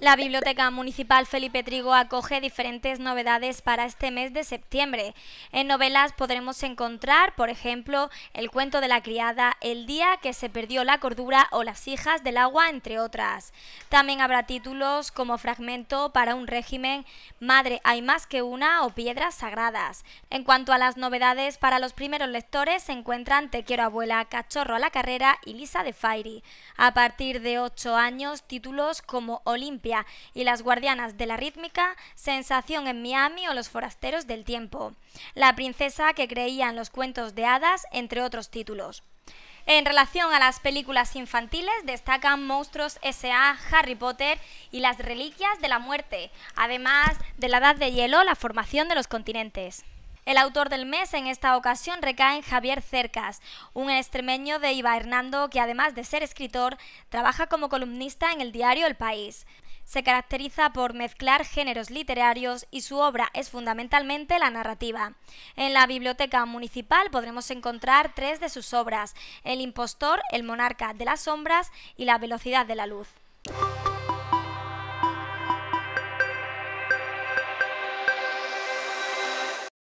La Biblioteca Municipal Felipe Trigo acoge diferentes novedades para este mes de septiembre. En novelas podremos encontrar, por ejemplo, El cuento de la criada, El día que se perdió la cordura o Las hijas del agua, entre otras. También habrá títulos como Fragmento para un régimen, Madre hay más que una o Piedras sagradas. En cuanto a las novedades para los primeros lectores se encuentran Te quiero abuela, Cachorro a la carrera y Lisa de Fairy. A partir de 8 años, títulos como Olimpia y las guardianas de la rítmica, Sensación en Miami o Los forasteros del tiempo, La princesa que creía en los cuentos de hadas, entre otros títulos. En relación a las películas infantiles, destacan Monstruos S.A., Harry Potter y Las Reliquias de la Muerte, además de La Edad de Hielo, la formación de los continentes. El autor del mes en esta ocasión recae en Javier Cercas, un extremeño de Iba Hernando que además de ser escritor, trabaja como columnista en el diario El País. Se caracteriza por mezclar géneros literarios y su obra es fundamentalmente la narrativa. En la biblioteca municipal podremos encontrar tres de sus obras, El impostor, El monarca de las sombras y La velocidad de la luz.